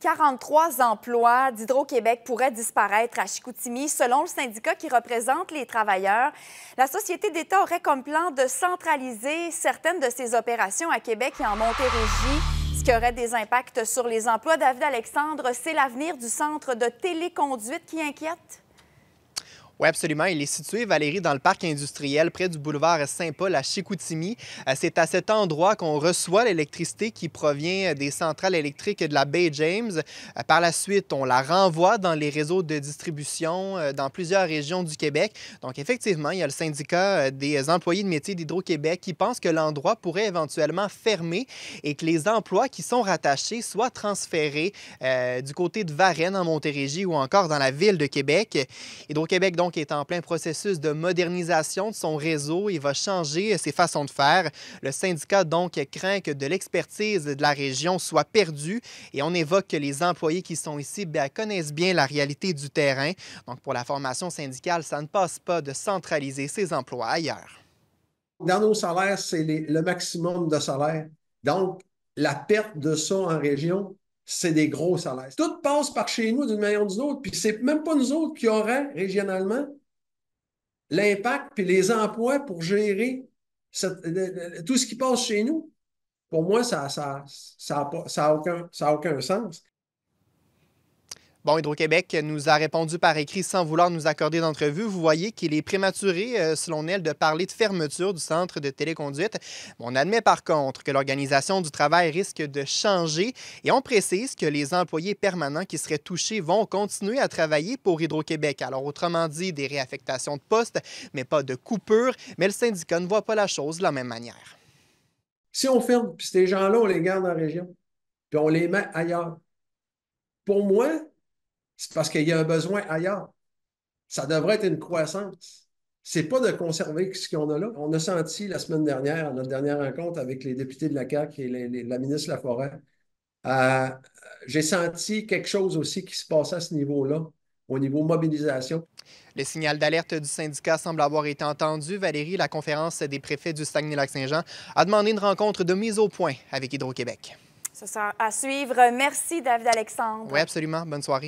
43 emplois d'Hydro-Québec pourraient disparaître à Chicoutimi, selon le syndicat qui représente les travailleurs. La Société d'État aurait comme plan de centraliser certaines de ses opérations à Québec et en Montérégie, ce qui aurait des impacts sur les emplois. David Alexandre, c'est l'avenir du centre de téléconduite qui inquiète? Oui, absolument. Il est situé, Valérie, dans le parc industriel près du boulevard Saint-Paul à Chicoutimi. Euh, c'est à cet endroit qu'on reçoit l'électricité qui provient euh, des centrales électriques de la baie James. Euh, par la suite, on la renvoie dans les réseaux de distribution dans plusieurs régions du Québec. Donc, effectivement, il y a le syndicat des employés de métier d'Hydro-Québec qui pense que l'endroit pourrait éventuellement fermer et que les emplois qui sont rattachés soient transférés du côté de Varennes en Montérégie ou encore dans la ville de Québec. Hydro-Québec, donc, qui est en plein processus de modernisation de son réseau et va changer ses façons de faire. Le syndicat donc craint que de l'expertise de la région soit perdue et on évoque que les employés qui sont ici bien, connaissent bien la réalité du terrain. Donc pour la formation syndicale, ça ne passe pas de centraliser ses emplois ailleurs. Dans nos salaires, c'est le maximum de salaire. Donc, la perte de ça en région, c'est des gros salaires. Tout passe par chez nous d'une manière ou d'une autre, puis c'est même pas nous autres qui aurons régionalement l'impact puis les emplois pour gérer tout ce qui passe chez nous. Pour moi, ça n'a ça, ça, ça, aucun, ça aucun sens. Bon, Hydro-Québec nous a répondu par écrit sans vouloir nous accorder d'entrevue. Vous voyez qu'il est prématuré, euh, selon elle, de parler de fermeture du centre de téléconduite. On admet par contre que l'organisation du travail risque de changer et on précise que les employés permanents qui seraient touchés vont continuer à travailler pour Hydro-Québec. Alors, autrement dit, des réaffectations de postes, mais pas de coupures. Mais le syndicat ne voit pas la chose de la même manière. Si on ferme, puis ces gens-là, on les garde en région, puis on les met ailleurs. Pour moi, c'est parce qu'il y a un besoin ailleurs. Ça devrait être une croissance. C'est pas de conserver ce qu'on a là. On a senti la semaine dernière, à notre dernière rencontre avec les députés de la CAQ et la ministre Laforêt, euh, j'ai senti quelque chose aussi qui se passait à ce niveau-là, au niveau mobilisation. Le signal d'alerte du syndicat semble avoir été entendu. Valérie, la conférence des préfets du Saguenay-Lac-Saint-Jean, a demandé une rencontre de mise au point avec Hydro-Québec. Ça sera à suivre. Merci, David Alexandre. Oui, absolument. Bonne soirée.